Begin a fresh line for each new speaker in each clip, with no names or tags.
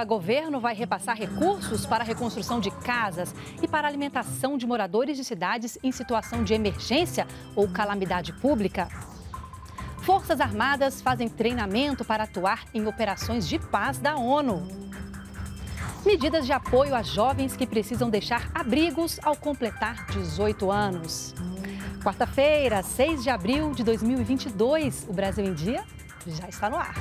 ainda, governo vai repassar recursos para a reconstrução de casas e para a alimentação de moradores de cidades em situação de emergência ou calamidade pública. Forças Armadas fazem treinamento para atuar em operações de paz da ONU. Medidas de apoio a jovens que precisam deixar abrigos ao completar 18 anos. Quarta-feira, 6 de abril de 2022, o Brasil em Dia já está no ar.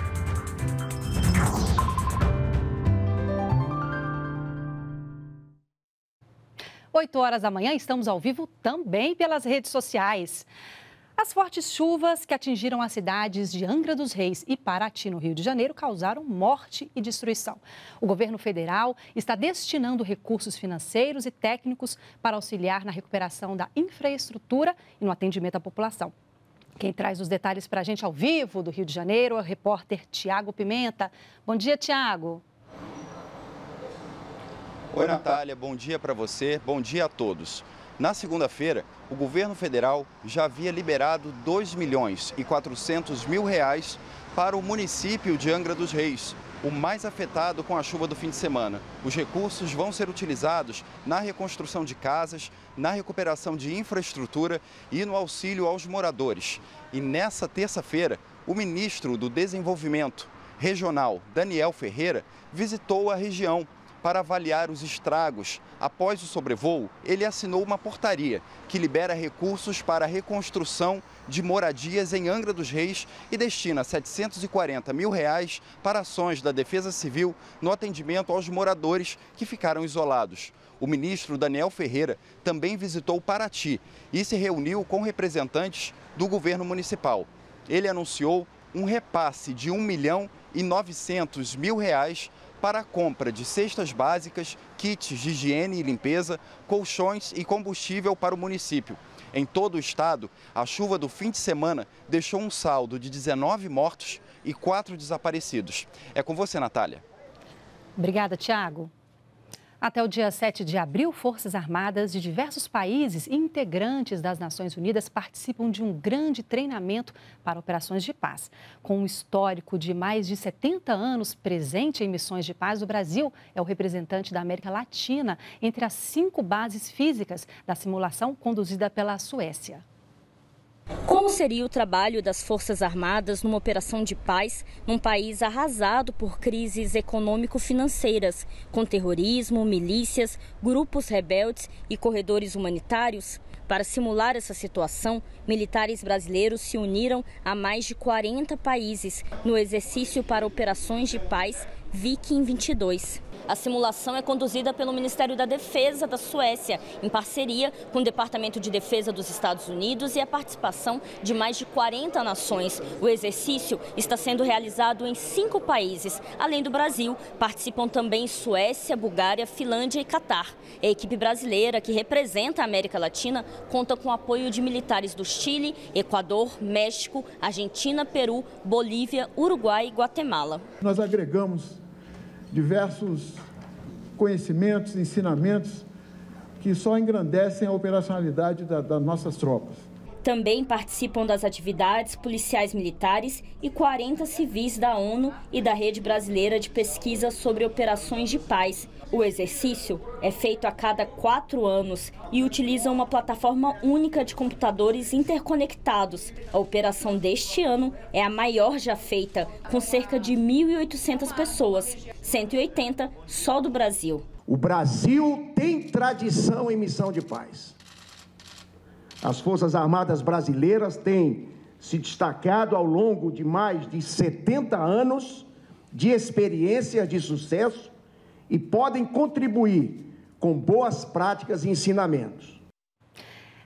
8 horas da manhã, estamos ao vivo também pelas redes sociais. As fortes chuvas que atingiram as cidades de Angra dos Reis e Paraty, no Rio de Janeiro, causaram morte e destruição. O governo federal está destinando recursos financeiros e técnicos para auxiliar na recuperação da infraestrutura e no atendimento à população. Quem traz os detalhes para a gente ao vivo do Rio de Janeiro é o repórter Tiago Pimenta. Bom dia, Tiago.
Oi, Natália,
bom dia para você, bom dia a todos. Na segunda-feira, o governo federal já havia liberado 2 milhões e 400 mil reais para o município de Angra dos Reis, o mais afetado com a chuva do fim de semana. Os recursos vão ser utilizados na reconstrução de casas, na recuperação de infraestrutura e no auxílio aos moradores. E nessa terça-feira, o ministro do Desenvolvimento Regional, Daniel Ferreira, visitou a região para avaliar os estragos, após o sobrevoo, ele assinou uma portaria que libera recursos para a reconstrução de moradias em Angra dos Reis e destina 740 mil reais para ações da Defesa Civil no atendimento aos moradores que ficaram isolados. O ministro Daniel Ferreira também visitou Paraty e se reuniu com representantes do governo municipal. Ele anunciou um repasse de 1 milhão e 900 mil reais para a compra de cestas básicas, kits de higiene e limpeza, colchões e combustível para o município. Em todo o estado, a chuva do fim de semana deixou um saldo de 19 mortos e 4 desaparecidos. É com você, Natália.
Obrigada, Tiago. Até o dia 7 de abril, forças armadas de diversos países integrantes das Nações Unidas participam de um grande treinamento para operações de paz. Com um histórico de mais de 70 anos presente em missões de paz, o Brasil é o representante da América Latina entre as cinco bases físicas da simulação conduzida
pela Suécia. Como seria o trabalho das Forças Armadas numa operação de paz num país arrasado por crises econômico-financeiras, com terrorismo, milícias, grupos rebeldes e corredores humanitários? Para simular essa situação, militares brasileiros se uniram a mais de 40 países no exercício para operações de paz Viking 22. A simulação é conduzida pelo Ministério da Defesa da Suécia, em parceria com o Departamento de Defesa dos Estados Unidos e a participação de mais de 40 nações. O exercício está sendo realizado em cinco países. Além do Brasil, participam também Suécia, Bulgária, Finlândia e Catar. A equipe brasileira, que representa a América Latina, conta com o apoio de militares do Chile, Equador, México, Argentina, Peru, Bolívia, Uruguai e Guatemala.
Nós agregamos diversos conhecimentos, ensinamentos que só engrandecem a operacionalidade da, das nossas tropas.
Também participam das atividades policiais militares e 40 civis da ONU e da Rede Brasileira de Pesquisa sobre Operações de Paz, o exercício é feito a cada quatro anos e utiliza uma plataforma única de computadores interconectados. A operação deste ano é a maior já feita, com cerca de 1.800 pessoas, 180 só do Brasil.
O Brasil tem tradição em missão de paz. As Forças Armadas brasileiras têm se destacado ao longo de mais de 70 anos de experiências de sucesso e podem contribuir com boas práticas e ensinamentos.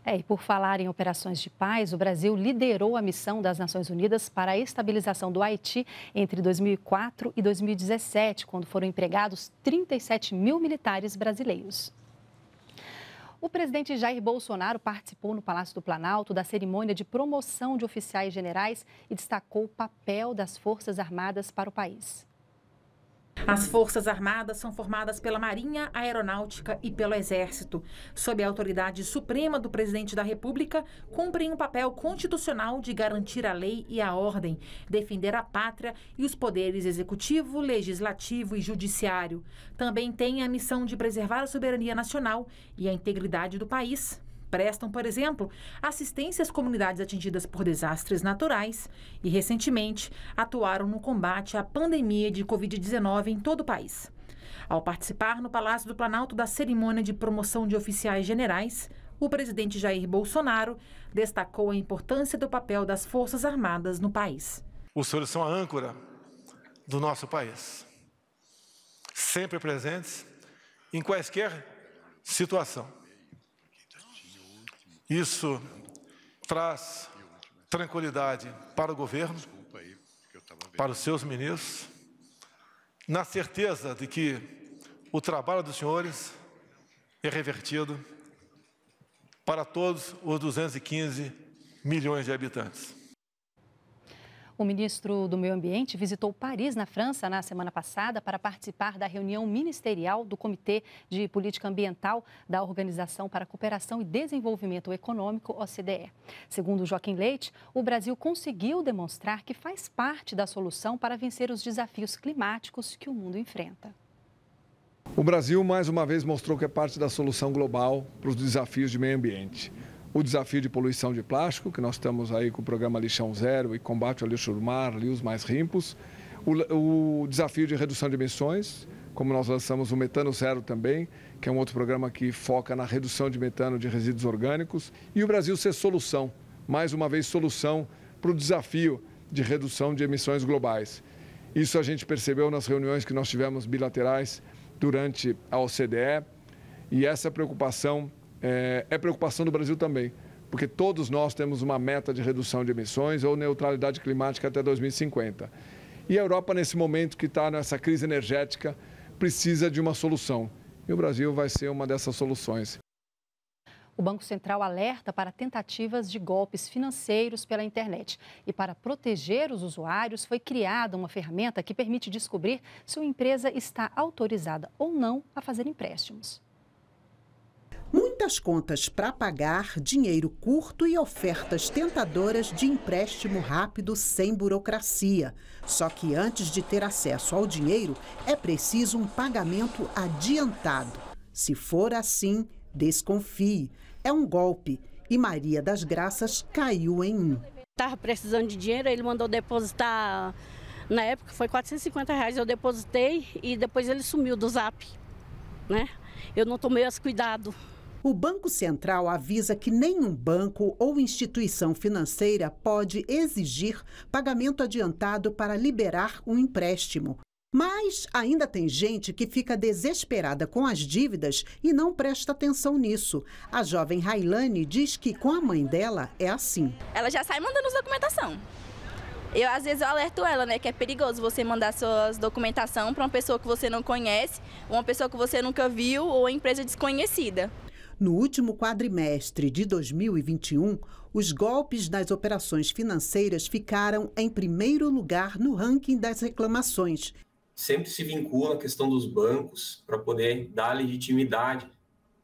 É, e por falar em operações de paz, o Brasil liderou a missão das Nações Unidas para a estabilização do Haiti entre 2004 e 2017, quando foram empregados 37 mil militares brasileiros. O presidente Jair Bolsonaro participou no Palácio do Planalto da cerimônia de promoção de oficiais generais e destacou o papel das Forças Armadas para o país.
As Forças Armadas são formadas
pela Marinha, Aeronáutica e pelo Exército. Sob a autoridade suprema do presidente da República, cumprem o um papel constitucional de garantir a lei e a ordem, defender a pátria e os poderes executivo, legislativo e judiciário. Também têm a missão de preservar a soberania nacional e a integridade do país prestam, por exemplo, assistência às comunidades atingidas por desastres naturais e, recentemente, atuaram no combate à pandemia de Covid-19 em todo o país. Ao participar no Palácio do Planalto da cerimônia de promoção de oficiais generais, o presidente Jair Bolsonaro destacou a importância do papel das Forças Armadas no país.
Os
senhores são a âncora do nosso país, sempre presentes em quaisquer situação. Isso traz tranquilidade para o governo, para os seus ministros, na certeza de que o trabalho dos senhores é revertido para todos os 215 milhões de habitantes.
O ministro do Meio Ambiente visitou Paris, na França, na semana passada para participar da reunião ministerial do Comitê de Política Ambiental da Organização para a Cooperação e Desenvolvimento Econômico, OCDE. Segundo Joaquim Leite, o Brasil conseguiu demonstrar que faz parte da solução para vencer os desafios climáticos que o mundo enfrenta.
O Brasil, mais uma vez, mostrou que é parte da solução global para os desafios de meio ambiente o desafio de poluição de plástico, que nós estamos aí com o programa Lixão Zero e combate ao lixo do mar, rios mais limpos, o, o desafio de redução de emissões, como nós lançamos o Metano Zero também, que é um outro programa que foca na redução de metano de resíduos orgânicos, e o Brasil ser solução, mais uma vez solução para o desafio de redução de emissões globais. Isso a gente percebeu nas reuniões que nós tivemos bilaterais durante a OCDE e essa preocupação é, é preocupação do Brasil também, porque todos nós temos uma meta de redução de emissões ou neutralidade climática até 2050. E a Europa, nesse momento que está nessa crise energética, precisa de uma solução. E o Brasil vai ser uma dessas soluções.
O Banco Central alerta para tentativas de golpes financeiros pela internet. E para proteger os usuários, foi criada uma ferramenta que permite descobrir se uma empresa está autorizada ou não a fazer empréstimos
muitas contas para pagar, dinheiro curto e ofertas tentadoras de empréstimo rápido sem burocracia. Só que antes de ter acesso ao dinheiro, é preciso um pagamento adiantado. Se for assim, desconfie. É um golpe. E Maria das Graças caiu em um.
Estava precisando de dinheiro, ele mandou depositar. Na época foi 450 reais, eu depositei e depois ele sumiu do zap, né? Eu não tomei as cuidado.
O Banco Central avisa que nenhum banco ou instituição financeira pode exigir pagamento adiantado para liberar um empréstimo. Mas ainda tem gente que fica desesperada com as dívidas e não presta atenção nisso. A jovem Railane diz que com a mãe dela é assim.
Ela já sai mandando as documentação.
Eu às vezes eu alerto
ela, né, que é perigoso você mandar suas documentação para uma pessoa que você não conhece, uma pessoa que você nunca viu ou empresa desconhecida.
No último quadrimestre de 2021, os golpes nas operações financeiras ficaram em primeiro lugar no ranking das reclamações.
Sempre se vincula a questão dos bancos para poder dar legitimidade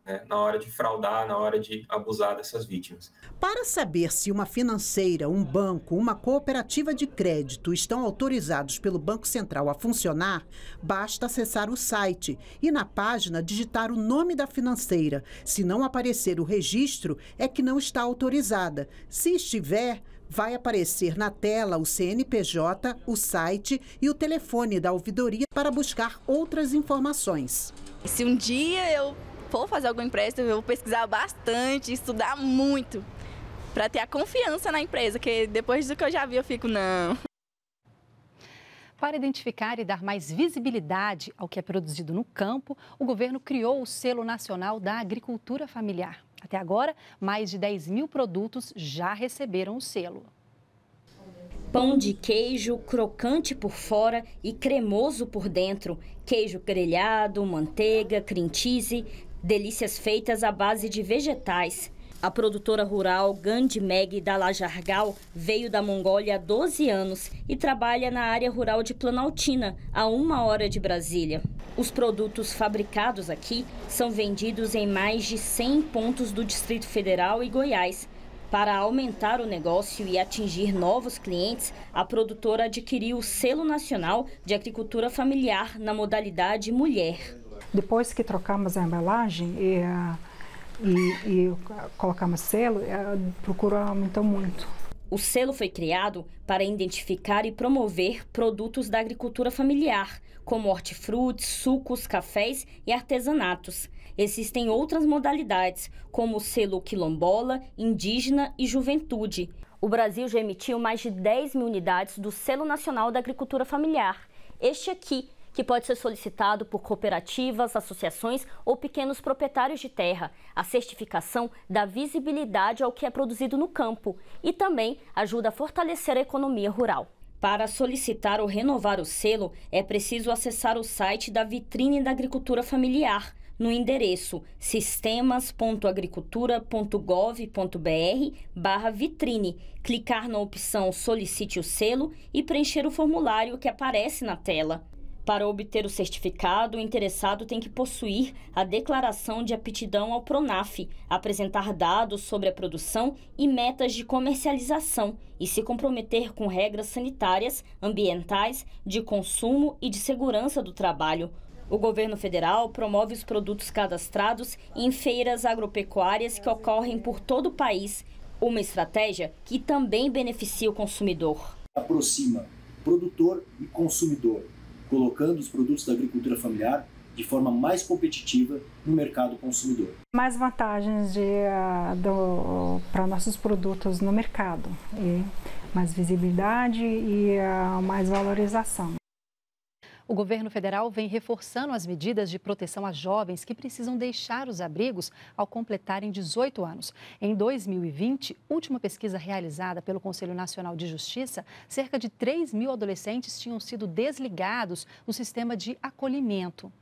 né, na hora de fraudar, na hora de abusar dessas vítimas.
Para saber se uma financeira, um banco, uma cooperativa de crédito estão autorizados pelo Banco Central a funcionar, basta acessar o site e na página digitar o nome da financeira. Se não aparecer o registro, é que não está autorizada. Se estiver, vai aparecer na tela o CNPJ, o site e o telefone da ouvidoria para buscar outras informações. Se um dia eu for fazer algum empréstimo, eu vou pesquisar bastante, estudar muito,
para ter a confiança na empresa, que depois do que eu já vi, eu fico, não. Para identificar e dar mais visibilidade ao que é produzido no campo, o governo criou o Selo Nacional da Agricultura Familiar. Até agora, mais de 10 mil
produtos já receberam o selo. Pão de queijo, crocante por fora e cremoso por dentro. Queijo grelhado, manteiga, cream cheese, delícias feitas à base de vegetais. A produtora rural Gandhi Meg da veio da Mongólia há 12 anos e trabalha na área rural de Planaltina, a uma hora de Brasília. Os produtos fabricados aqui são vendidos em mais de 100 pontos do Distrito Federal e Goiás. Para aumentar o negócio e atingir novos clientes, a produtora adquiriu o Selo Nacional de Agricultura Familiar na modalidade Mulher.
Depois que trocamos a embalagem e, ah, e, e colocamos selo, ah, procuramos então muito.
O selo foi criado para identificar e promover produtos da agricultura familiar, como hortifrutis, sucos, cafés e artesanatos. Existem outras modalidades, como o selo quilombola, indígena e juventude. O Brasil já emitiu mais de 10 mil unidades do Selo Nacional da Agricultura Familiar. Este aqui que pode ser solicitado por cooperativas, associações ou pequenos proprietários de terra, a certificação dá visibilidade ao que é produzido no campo e também ajuda a fortalecer a economia rural. Para solicitar ou renovar o selo, é preciso acessar o site da Vitrine da Agricultura Familiar no endereço sistemas.agricultura.gov.br barra vitrine, clicar na opção Solicite o selo e preencher o formulário que aparece na tela. Para obter o certificado, o interessado tem que possuir a declaração de aptidão ao PRONAF, apresentar dados sobre a produção e metas de comercialização e se comprometer com regras sanitárias, ambientais, de consumo e de segurança do trabalho. O governo federal promove os produtos cadastrados em feiras agropecuárias que ocorrem por todo o país, uma estratégia que também beneficia o consumidor.
Aproxima produtor e consumidor colocando os produtos da agricultura familiar de forma mais competitiva no mercado consumidor.
Mais vantagens ah, para nossos produtos no mercado, e mais visibilidade e ah, mais valorização. O governo federal vem reforçando as medidas de proteção a jovens que precisam deixar os abrigos ao completarem 18 anos. Em 2020, última pesquisa realizada pelo Conselho Nacional de Justiça, cerca de 3 mil adolescentes tinham sido desligados do sistema de acolhimento.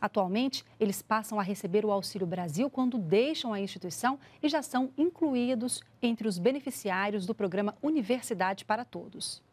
Atualmente, eles passam a receber o Auxílio Brasil quando deixam a instituição e já são incluídos entre os beneficiários do programa Universidade para Todos.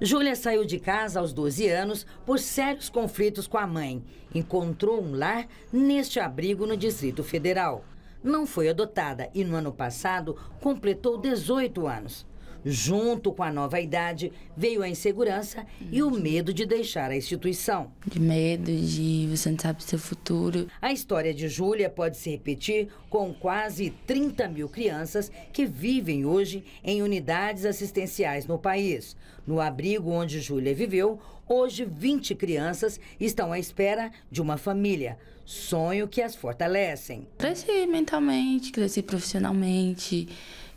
Júlia saiu de casa aos 12 anos por sérios conflitos com a mãe. Encontrou um lar neste abrigo no Distrito Federal. Não foi adotada e no ano passado completou 18 anos. Junto com a nova idade, veio a insegurança hum. e o medo de deixar a instituição.
De medo, de você não sabe seu futuro.
A história de Júlia pode se repetir com quase 30 mil crianças que vivem hoje em unidades assistenciais no país. No abrigo onde Júlia viveu, hoje 20 crianças estão à espera de uma família. Sonho que as fortalecem. Cresci mentalmente, cresci
profissionalmente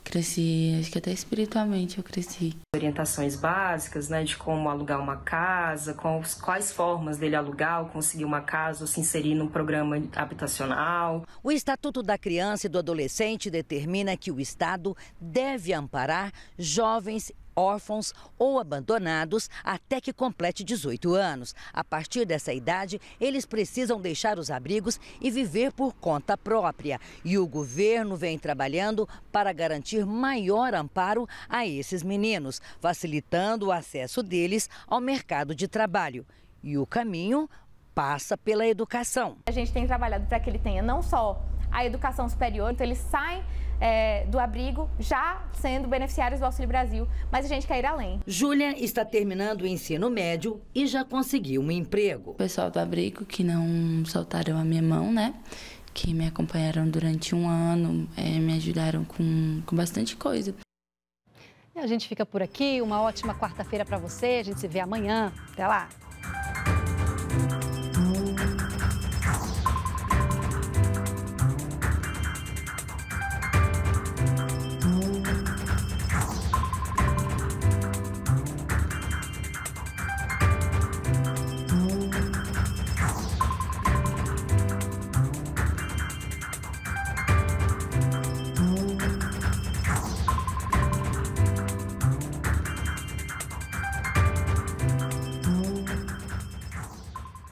cresci, acho que até espiritualmente eu cresci.
Orientações básicas, né, de como alugar uma casa, quais, quais formas dele alugar, ou conseguir uma casa, ou se inserir num programa habitacional. O Estatuto da Criança e do Adolescente determina que o Estado deve amparar jovens órfãos ou abandonados até que complete 18 anos. A partir dessa idade, eles precisam deixar os abrigos e viver por conta própria. E o governo vem trabalhando para garantir maior amparo a esses meninos, facilitando o acesso deles ao mercado de trabalho. E o caminho passa pela educação. A gente tem trabalhado para que ele tenha não só a educação superior, então ele sai é, do abrigo já sendo beneficiários do Auxílio Brasil, mas a gente quer ir além. Júlia está terminando o ensino médio e já conseguiu um emprego.
O pessoal do abrigo que não soltaram a minha mão, né? Que me acompanharam durante um ano, é, me ajudaram com, com bastante coisa.
a gente fica por aqui. Uma ótima quarta-feira para você. A gente se vê amanhã. Até lá!